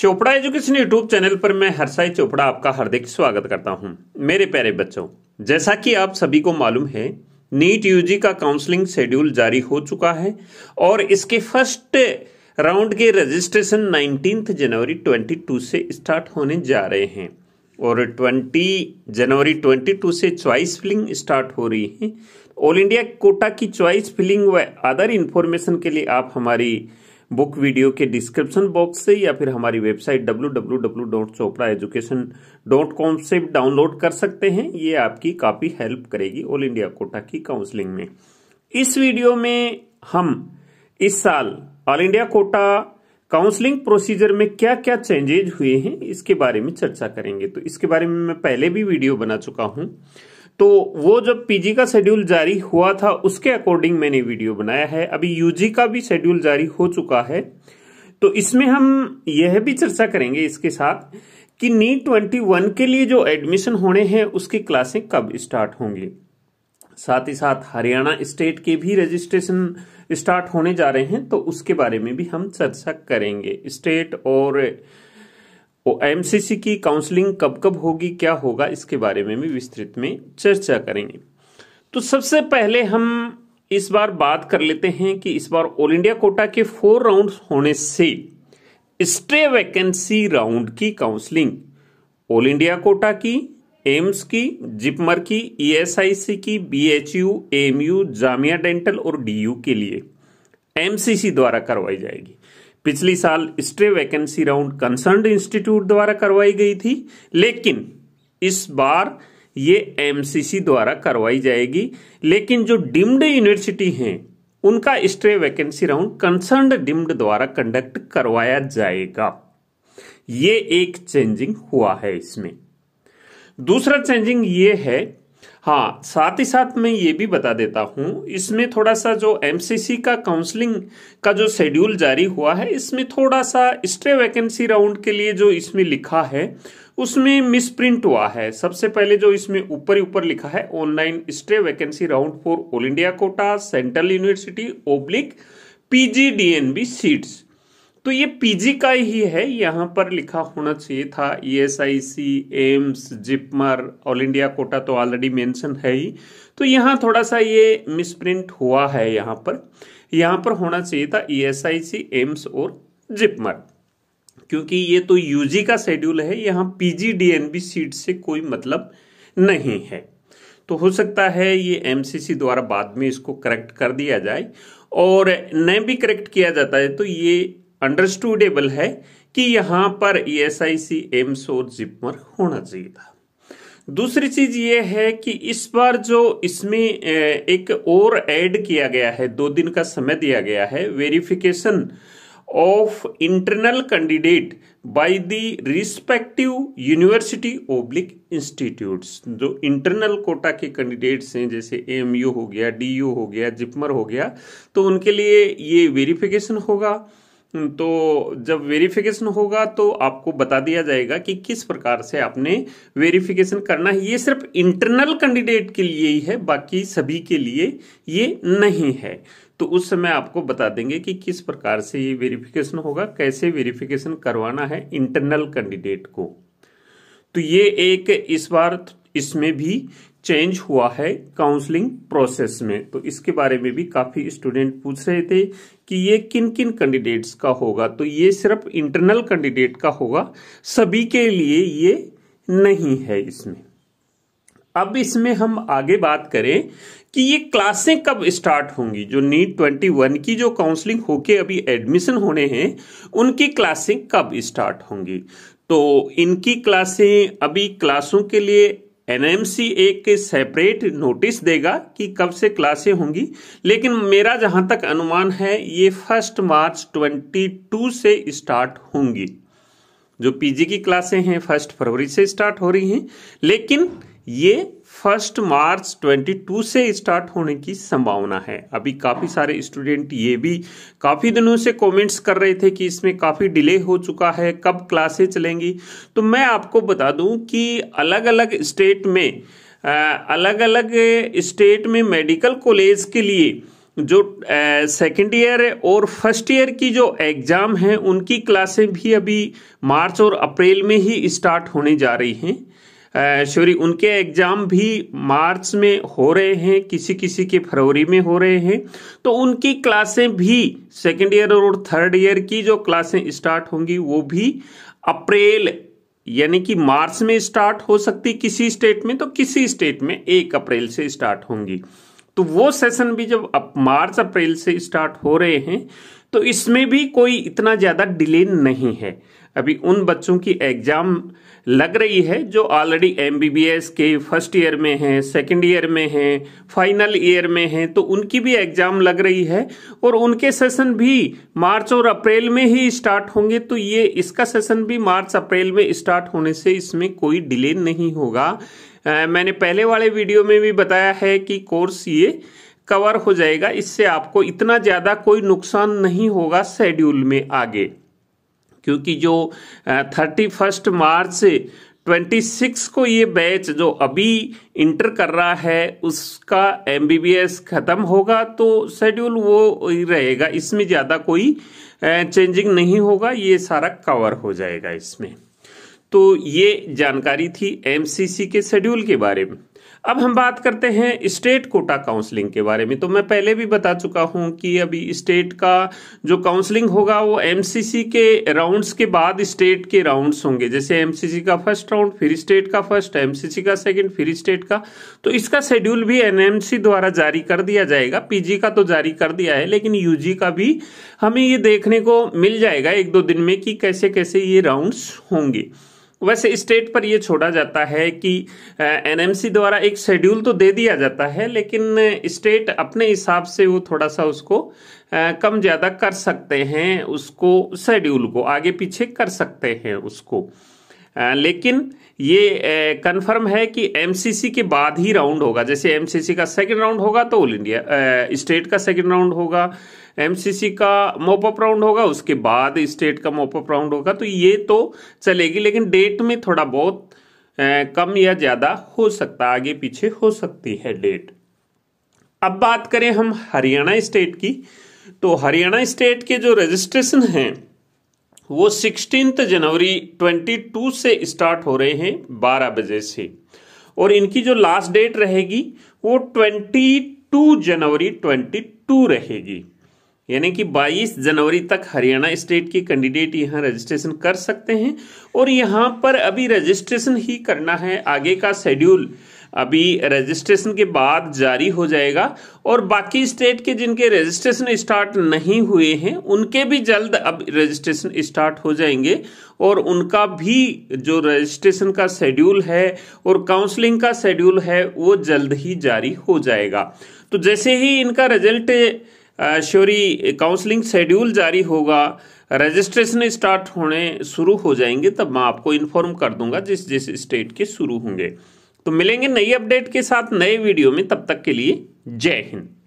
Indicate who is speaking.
Speaker 1: Chopra education YouTube channel पर मैं हरसाई चोपड़ा आपका हार्दिक स्वागत करता हूं मेरे प्यारे बच्चों जैसा कि आप सभी को मालूम है नीट यूजी का काउंसलिंग शेड्यूल जारी हो चुका है और इसके फर्स्ट राउंड के रजिस्ट्रेशन 19 जनवरी 22 से स्टार्ट होने जा रहे हैं और 20 जनवरी 22 से च्वाइस फिलिंग स्टार्ट हो रही है ऑल इंडिया कोटा की च्वाइस फिलिंग व अदर इन्फॉर्मेशन के लिए आप हमारी बुक वीडियो के डिस्क्रिप्शन बॉक्स से या फिर हमारी वेबसाइट www.chopraeducation.com से डाउनलोड कर सकते हैं ये आपकी काफ़ी हेल्प करेगी ऑल इंडिया कोटा की काउंसलिंग में इस वीडियो में हम इस साल all India quota counselling procedure में क्या क्या चेंजेज हुए हैं इसके बारे में चर्चा करेंगे तो इसके बारे में मैं पहले भी वीडियो बना चुका हूं तो वो जब पीजी का शेड्यूल जारी हुआ था उसके अकॉर्डिंग मैंने वीडियो बनाया है अभी यूजी का भी शेड्यूल जारी हो चुका है तो इसमें हम यह भी चर्चा करेंगे इसके साथ कि नीट ट्वेंटी वन के लिए जो एडमिशन होने हैं उसकी क्लासें कब स्टार्ट होंगी साथ ही साथ हरियाणा स्टेट के भी रजिस्ट्रेशन स्टार्ट होने जा रहे हैं तो उसके बारे में भी हम चर्चा करेंगे स्टेट और ओ एमसीसी की काउंसलिंग कब कब होगी क्या होगा इसके बारे में भी विस्तृत में चर्चा करेंगे तो सबसे पहले हम इस बार बात कर लेते हैं कि इस बार ऑल इंडिया कोटा के फोर राउंड होने से स्टे वैकेंसी राउंड की काउंसलिंग ऑल इंडिया कोटा की एम्स की जिपमर की ईएसआईसी e की बीएचयू एमयू जामिया डेंटल और डीयू के लिए एमसीसी द्वारा करवाई जाएगी पिछली साल stray vacancy round concern institute द्वारा करवाई गई थी लेकिन इस बार ये एमसीसी द्वारा करवाई जाएगी लेकिन जो डिम्ड यूनिवर्सिटी हैं उनका stray vacancy round concern deemed द्वारा कंडक्ट करवाया जाएगा ये एक चेंजिंग हुआ है इसमें दूसरा चेंजिंग ये है हाँ साथ ही साथ मैं ये भी बता देता हूँ इसमें थोड़ा सा जो एमसीसी का काउंसलिंग का जो शेड्यूल जारी हुआ है इसमें थोड़ा सा स्ट्रे वैकेंसी राउंड के लिए जो इसमें लिखा है उसमें मिसप्रिंट हुआ है सबसे पहले जो इसमें ऊपर ही ऊपर लिखा है online stray vacancy round for all India quota central university oblique PGDNB seats तो ये पीजी का ही है यहाँ पर लिखा होना चाहिए था E S I C AIIMS JIPMER all India quota तो ऑलरेडी मेंशन है ही तो यहाँ थोड़ा सा ये मिसप्रिंट हुआ है यहाँ पर यहाँ पर होना चाहिए था E S I C AIIMS और जिपमर क्योंकि ये तो यूजी का शेड्यूल है यहाँ पीजी डीएनबी सीट से कोई मतलब नहीं है तो हो सकता है ये एमसीसी द्वारा बाद में इसको करेक्ट कर दिया जाए और न भी करेक्ट किया जाता है तो ये अंडरस्टूडेबल है कि यहां पर ई एस आई सी एम्स और जिपमर होना चाहिए था दूसरी चीज ये है कि इस बार जो इसमें एक और ऐड किया गया है दो दिन का समय दिया गया है verification of internal candidate by the respective university oblique institutes जो इंटरनल कोटा के कैंडिडेट्स हैं जैसे एएमयू हो गया डीयू हो गया जिपमर हो गया तो उनके लिए ये वेरिफिकेशन होगा हम्म, तो जब वेरिफिकेशन होगा तो आपको बता दिया जाएगा कि किस प्रकार से आपने वेरिफिकेशन करना है ये सिर्फ इंटरनल कैंडिडेट के लिए ही है बाकी सभी के लिए ये नहीं है तो उस समय आपको बता देंगे कि किस प्रकार से ये वेरिफिकेशन होगा कैसे वेरिफिकेशन करवाना है इंटरनल कैंडिडेट को तो ये एक इस बार इसमें भी चेंज हुआ है काउंसलिंग प्रोसेस में तो इसके बारे में भी काफी स्टूडेंट पूछ रहे थे कि ये किन किन कैंडिडेट्स का होगा तो ये सिर्फ इंटरनल कैंडिडेट का होगा सभी के लिए ये नहीं है इसमें अब इसमें हम आगे बात करें कि ये क्लासें कब स्टार्ट होंगी जो नीट ट्वेंटी वन की जो काउंसलिंग होके अभी एडमिशन होने हैं उनकी क्लासें कब स्टार्ट होंगी तो इनकी क्लासें अभी क्लासों के लिए एनएमसी एक सेपरेट नोटिस देगा कि कब से क्लासें होंगी लेकिन मेरा जहां तक अनुमान है ये फर्स्ट मार्च 22 से स्टार्ट होंगी जो पीजी की क्लासें हैं फर्स्ट फरवरी से स्टार्ट हो रही हैं लेकिन ये फर्स्ट मार्च 22 से स्टार्ट होने की संभावना है अभी काफ़ी सारे स्टूडेंट ये भी काफ़ी दिनों से कमेंट्स कर रहे थे कि इसमें काफ़ी डिले हो चुका है कब क्लासें चलेंगी तो मैं आपको बता दूं कि अलग अलग स्टेट में अलग अलग स्टेट में मेडिकल कॉलेज के लिए जो सेकेंड ईयर और फर्स्ट ईयर की जो एग्ज़ाम है उनकी क्लासें भी अभी मार्च और अप्रैल में ही स्टार्ट होने जा रही हैं शोरी उनके एग्ज़ाम भी मार्च में हो रहे हैं किसी किसी के फरवरी में हो रहे हैं तो उनकी क्लासें भी सेकेंड ईयर और थर्ड ईयर की जो क्लासें स्टार्ट होंगी वो भी अप्रैल यानी कि मार्च में स्टार्ट हो सकती किसी स्टेट में तो किसी स्टेट में एक अप्रैल से स्टार्ट होंगी तो वो सेशन भी जब अप, मार्च अप्रैल से स्टार्ट हो रहे हैं तो इसमें भी कोई इतना ज़्यादा डिले नहीं है अभी उन बच्चों की एग्ज़ाम लग रही है जो ऑलरेडी एम के फर्स्ट ईयर में हैं सेकेंड ईयर में हैं फाइनल ईयर में हैं तो उनकी भी एग्ज़ाम लग रही है और उनके सेशन भी मार्च और अप्रैल में ही स्टार्ट होंगे तो ये इसका सेशन भी मार्च अप्रैल में स्टार्ट होने से इसमें कोई डिले नहीं होगा आ, मैंने पहले वाले वीडियो में भी बताया है कि कोर्स ये कवर हो जाएगा इससे आपको इतना ज़्यादा कोई नुकसान नहीं होगा शेड्यूल में आगे क्योंकि जो थर्टी फर्स्ट मार्च से ट्वेंटी सिक्स को ये बैच जो अभी इंटर कर रहा है उसका एम बी बी एस ख़त्म होगा तो शेड्यूल वो ही रहेगा इसमें ज़्यादा कोई चेंजिंग नहीं होगा ये सारा कवर हो जाएगा इसमें तो ये जानकारी थी एम सी सी के शेड्यूल के बारे में अब हम बात करते हैं स्टेट कोटा काउंसलिंग के बारे में तो मैं पहले भी बता चुका हूं कि अभी स्टेट का जो काउंसलिंग होगा वो एमसीसी के राउंड्स के बाद स्टेट के राउंड्स होंगे जैसे एमसीसी का फर्स्ट राउंड फिर स्टेट का फर्स्ट एमसीसी का सेकंड फिर स्टेट का तो इसका शेड्यूल भी एनएमसी द्वारा जारी कर दिया जाएगा पीजी का तो जारी कर दिया है लेकिन यूजी का भी हमें ये देखने को मिल जाएगा एक दो दिन में कि कैसे कैसे ये राउंड्स होंगे वैसे स्टेट पर यह छोड़ा जाता है कि एनएमसी द्वारा एक शेड्यूल तो दे दिया जाता है लेकिन स्टेट अपने हिसाब से वो थोड़ा सा उसको कम ज़्यादा कर सकते हैं उसको शेड्यूल को आगे पीछे कर सकते हैं उसको लेकिन ये कंफर्म है कि एमसीसी के बाद ही राउंड होगा जैसे एमसीसी का सेकंड राउंड होगा तो ऑल इंडिया स्टेट का सेकंड राउंड होगा एमसीसी का मोपअप राउंड होगा उसके बाद स्टेट का मोपअप राउंड होगा तो ये तो चलेगी लेकिन डेट में थोड़ा बहुत कम या ज़्यादा हो सकता आगे पीछे हो सकती है डेट अब बात करें हम हरियाणा स्टेट की तो हरियाणा स्टेट के जो रजिस्ट्रेशन हैं वो सिक्सटीन जनवरी 22 से स्टार्ट हो रहे हैं 12 बजे से और इनकी जो लास्ट डेट रहेगी वो 22 जनवरी 22 रहेगी यानी कि 22 जनवरी तक हरियाणा स्टेट के कैंडिडेट यहां रजिस्ट्रेशन कर सकते हैं और यहां पर अभी रजिस्ट्रेशन ही करना है आगे का शेड्यूल अभी रजिस्ट्रेशन के बाद जारी हो जाएगा और बाकी स्टेट के जिनके रजिस्ट्रेशन स्टार्ट नहीं हुए हैं उनके भी जल्द अब रजिस्ट्रेशन स्टार्ट हो जाएंगे और उनका भी जो रजिस्ट्रेशन का शेड्यूल है और काउंसलिंग का शेड्यूल है वो जल्द ही जारी हो जाएगा तो जैसे ही इनका रिजल्ट श्योरी काउंसलिंग शेड्यूल जारी होगा रजिस्ट्रेशन स्टार्ट होने शुरू हो जाएंगे तब मैं आपको इन्फॉर्म कर दूंगा जिस जिस स्टेट के शुरू होंगे तो मिलेंगे नई अपडेट के साथ नए वीडियो में तब तक के लिए जय हिंद